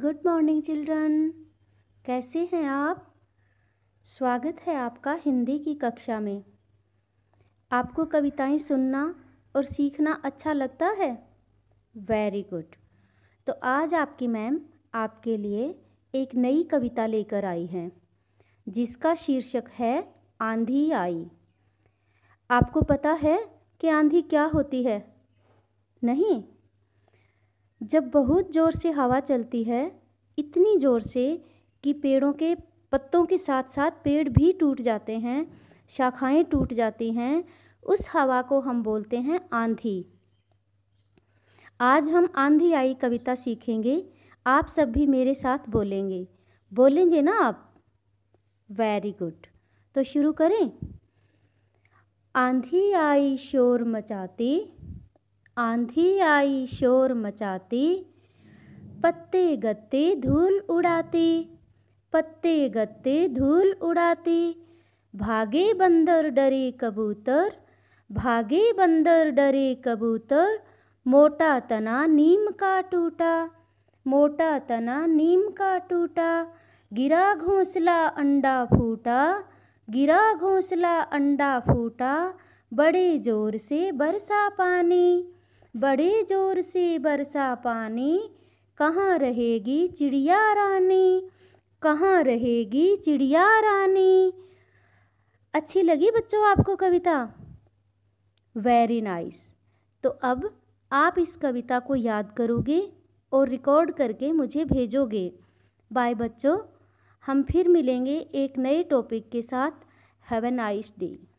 good morning children कैसे हैं आप स्वागत है आपका हिंदी की कक्षा में आपको कविताएं सुनना और सीखना अच्छा लगता है वेरी गुड तो आज आपकी मैम आपके लिए एक नई कविता लेकर आई हैं जिसका शीर्षक है आंधी आई आपको पता है कि आंधी क्या होती है नहीं जब बहुत ज़ोर से हवा चलती है इतनी ज़ोर से कि पेड़ों के पत्तों के साथ साथ पेड़ भी टूट जाते हैं शाखाएं टूट जाती हैं उस हवा को हम बोलते हैं आंधी आज हम आंधी आई कविता सीखेंगे आप सब भी मेरे साथ बोलेंगे बोलेंगे ना आप वेरी गुड तो शुरू करें आंधी आई शोर मचाती आंधी आई शोर मचाती पत्ते गत्ते धूल उड़ाती पत्ते गत्ते धूल उड़ाती भागे बंदर डरे कबूतर भागे बंदर डरे कबूतर मोटा तना नीम का टूटा मोटा तना नीम का टूटा गिरा घोंसला अंडा फूटा गिरा घोंसला अंडा फूटा बड़े जोर से बरसा पानी बड़े जोर से बरसा पानी कहाँ रहेगी चिड़िया रानी कहाँ रहेगी चिड़िया रानी अच्छी लगी बच्चों आपको कविता वेरी नाइस तो अब आप इस कविता को याद करोगे और रिकॉर्ड करके मुझे भेजोगे बाय बच्चों हम फिर मिलेंगे एक नए टॉपिक के साथ हैव ए नाइस डे